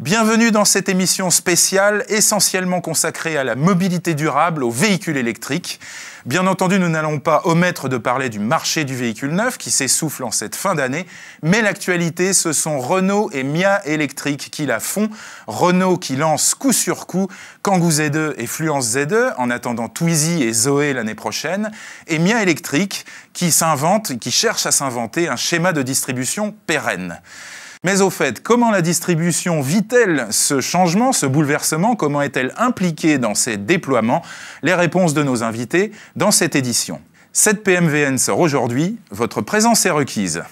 Bienvenue dans cette émission spéciale essentiellement consacrée à la mobilité durable aux véhicules électriques. Bien entendu, nous n'allons pas omettre de parler du marché du véhicule neuf qui s'essouffle en cette fin d'année, mais l'actualité, ce sont Renault et Mia Electric qui la font. Renault qui lance coup sur coup Kangoo Z2 et Fluence Z2 en attendant Twizy et Zoé l'année prochaine, et Mia Électrique qui s'invente, qui cherche à s'inventer un schéma de distribution pérenne. Mais au fait, comment la distribution vit-elle ce changement, ce bouleversement Comment est-elle impliquée dans ces déploiements Les réponses de nos invités dans cette édition. Cette PMVN sort aujourd'hui, votre présence est requise.